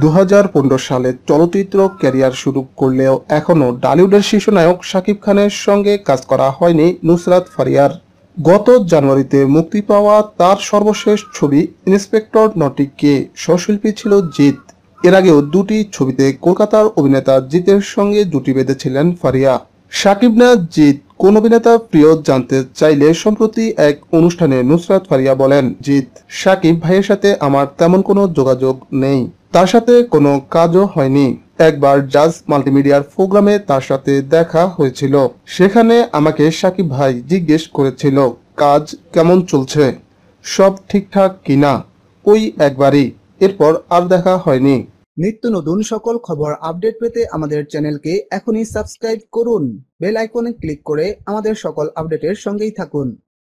দু সালে চলচ্চিত্র ক্যারিয়ার শুরু করলেও এখনও ডালিউডের শীর্ষ নায়ক শাকিব খানের সঙ্গে কাজ করা হয়নি নুসরাত ফারিয়ার গত জানুয়ারিতে মুক্তি পাওয়া তার সর্বশেষ ছবি ইন্সপেক্টর নটিকে সশিল্পী ছিল জিত এর আগেও দুটি ছবিতে কলকাতার অভিনেতা জিতের সঙ্গে জুটি বেঁধেছিলেন ফারিয়া শাকিব না জিত কোন অভিনেতা প্রিয় জানতে চাইলে সম্প্রতি এক অনুষ্ঠানে নুসরাত ফারিয়া বলেন জিত শাকিব ভাইয়ের সাথে আমার তেমন কোনো যোগাযোগ নেই তার সাথে কোনো কাজও হয়নি একবার জাজ মাল্টিমিডিয়ার প্রোগ্রামে তার সাথে দেখা হয়েছিল সেখানে আমাকে সাকিব ভাই জিজ্ঞেস করেছিল কাজ কেমন চলছে সব ঠিকঠাক কিনা ওই একবারই এরপর আর দেখা হয়নি নিত্য নতুন সকল খবর আপডেট পেতে আমাদের চ্যানেলকে এখনই সাবস্ক্রাইব করুন বেল আইকনে ক্লিক করে আমাদের সকল আপডেটের সঙ্গেই থাকুন